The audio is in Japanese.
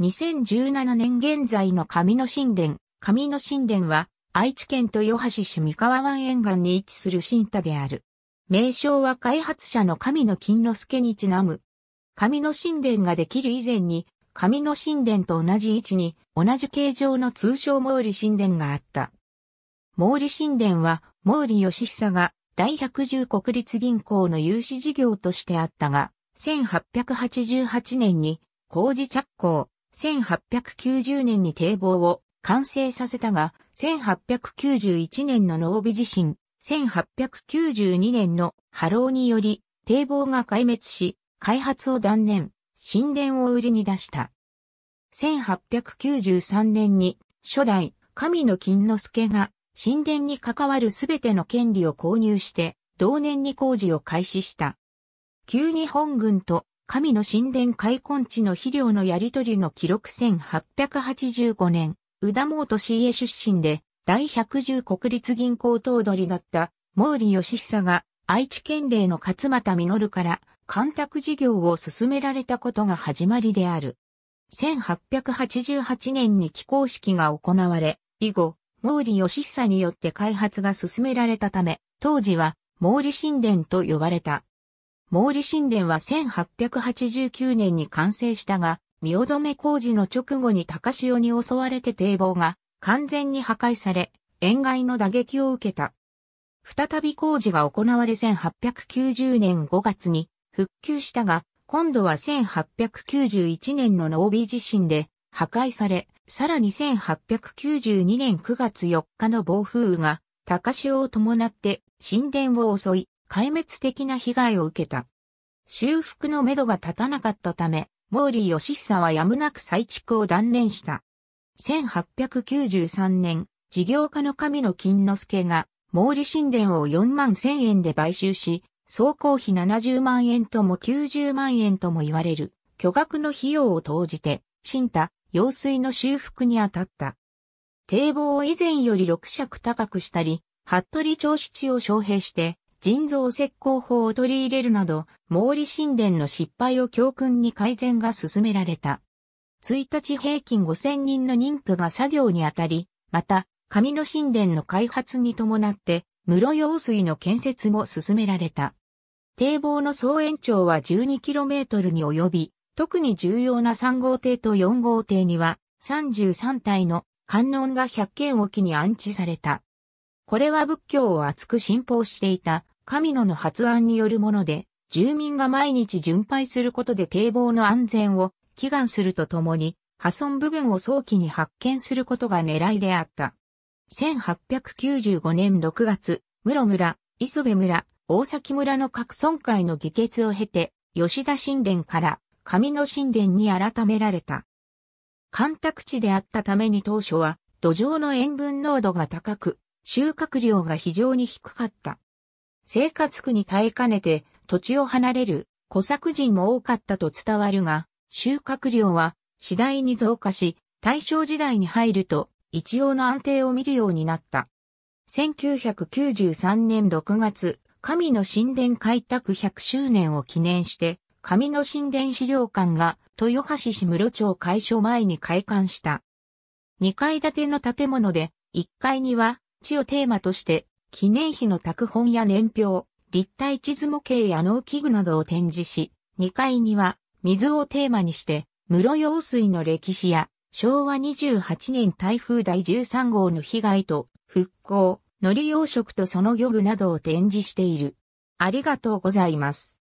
2017年現在の上野神殿。上野神殿は、愛知県豊橋市三河湾沿岸に位置する新田である。名称は開発者の神野金之助にちなむ。上野神殿ができる以前に、上野神殿と同じ位置に、同じ形状の通称毛利神殿があった。毛利神殿は、毛利義久が、第110国立銀行の融資事業としてあったが、1888年に、工事着工、1890年に堤防を完成させたが、1891年の濃尾地震、1892年の波浪により堤防が壊滅し、開発を断念、神殿を売りに出した。1893年に初代神の金之助が神殿に関わるすべての権利を購入して、同年に工事を開始した。旧日本軍と神の神殿開墾地の肥料のやり取りの記録1885年、宇田毛都市家出身で、第110国立銀行頭取だった毛利義久が愛知県令の勝又実から干拓事業を進められたことが始まりである。1888年に起工式が行われ、以後、毛利義久によって開発が進められたため、当時は毛利神殿と呼ばれた。毛利神殿は1889年に完成したが、見尾どめ工事の直後に高潮に襲われて堤防が完全に破壊され、塩害の打撃を受けた。再び工事が行われ1890年5月に復旧したが、今度は1891年のノービー地震で破壊され、さらに1892年9月4日の暴風雨が高潮を伴って神殿を襲い、壊滅的な被害を受けた。修復のめどが立たなかったため、毛利義久はやむなく再築を断念した。1893年、事業家の神野金之助が、毛利神殿を4万1000円で買収し、総工費70万円とも90万円とも言われる、巨額の費用を投じて、新田、用水の修復に当たった。堤防を以前より6尺高くしたり、服部長七を招聘して、人造石膏法を取り入れるなど、毛利神殿の失敗を教訓に改善が進められた。1日平均5000人の妊婦が作業にあたり、また、神の神殿の開発に伴って、室用水の建設も進められた。堤防の総延長は 12km に及び、特に重要な3号艇と4号艇には、33体の観音が100件置きに安置された。これは仏教を厚く信奉していた神野の発案によるもので、住民が毎日巡拝することで堤防の安全を祈願するとともに、破損部分を早期に発見することが狙いであった。1895年6月、室村、磯部村、大崎村の各村会の議決を経て、吉田神殿から神野神殿に改められた。干拓地であったために当初は土壌の塩分濃度が高く、収穫量が非常に低かった。生活苦に耐えかねて土地を離れる小作人も多かったと伝わるが、収穫量は次第に増加し、大正時代に入ると一応の安定を見るようになった。1993年6月、神の神殿開拓100周年を記念して、神の神殿資料館が豊橋市室町開所前に開館した。2階建ての建物で、1階には地をテーマとして記念碑の拓本や年表、立体地図模型や農機具などを展示し、2階には水をテーマにして、室用水の歴史や昭和28年台風第13号の被害と復興、海苔養殖とその漁具などを展示している。ありがとうございます。